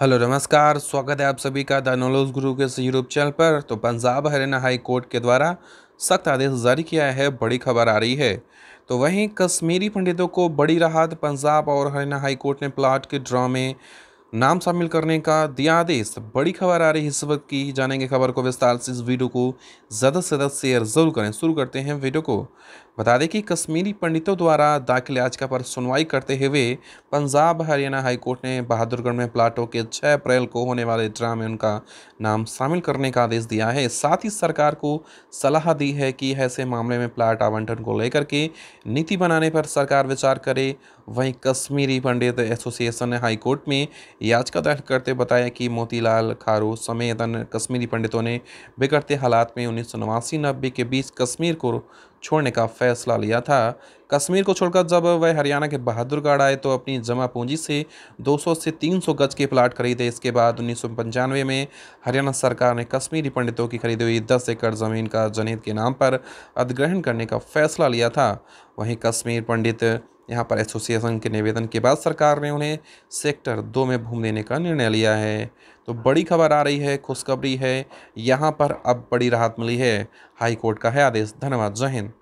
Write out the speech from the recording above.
hello नमस्कार स्वागत है आप सभी का द नॉलेज गुरु के यूट्यूब चैनल पर तो पंजाब हरियाणा हाई कोर्ट के द्वारा सख्त आदेश जारी किया है बड़ी खबर आ रही है तो वहीं कश्मीरी पंडितों को बड़ी राहत पंजाब और हरियाणा हाई कोर्ट ने प्लाट के ड्रामे में नाम शामिल करने का दिया आदेश बड़ी खबर आ रही है इस वक्त की जानेंगे खबर को विस्तार से इस वीडियो को ज़्यादा से ज़्यादा शेयर जरूर करें शुरू करते हैं वीडियो को बता दें कि कश्मीरी पंडितों द्वारा दाखिल याचिका पर सुनवाई करते हुए पंजाब हरियाणा हाईकोर्ट ने बहादुरगढ़ में प्लाटों के 6 अप्रैल को होने वाले ड्रा में उनका नाम शामिल करने का आदेश दिया है साथ ही सरकार को सलाह दी है कि ऐसे मामले में प्लाट आवंटन को लेकर के नीति बनाने पर सरकार विचार करे वहीं कश्मीरी पंडित एसोसिएशन ने हाईकोर्ट में याचिका दायर करते बताया कि मोतीलाल खारू समेत अन्य कश्मीरी पंडितों ने बिगड़ते हालात में उन्नीस सौ नवासी नब्बे के बीच कश्मीर को छोड़ने का फैसला लिया था कश्मीर को छोड़कर जब वह हरियाणा के बहादुरगढ़ आए तो अपनी जमा पूंजी से 200 से 300 गज के प्लाट खरीदे इसके बाद उन्नीस में हरियाणा सरकार ने कश्मीरी पंडितों की खरीदी हुई 10 एकड़ ज़मीन का जनहित के नाम पर अधिग्रहण करने का फैसला लिया था वहीं कश्मीर पंडित यहाँ पर एसोसिएशन के निवेदन के बाद सरकार ने उन्हें सेक्टर दो में भूम देने का निर्णय लिया है तो बड़ी खबर आ रही है खुशखबरी है यहाँ पर अब बड़ी राहत मिली है हाईकोर्ट का है आदेश धन्यवाद जय हिंद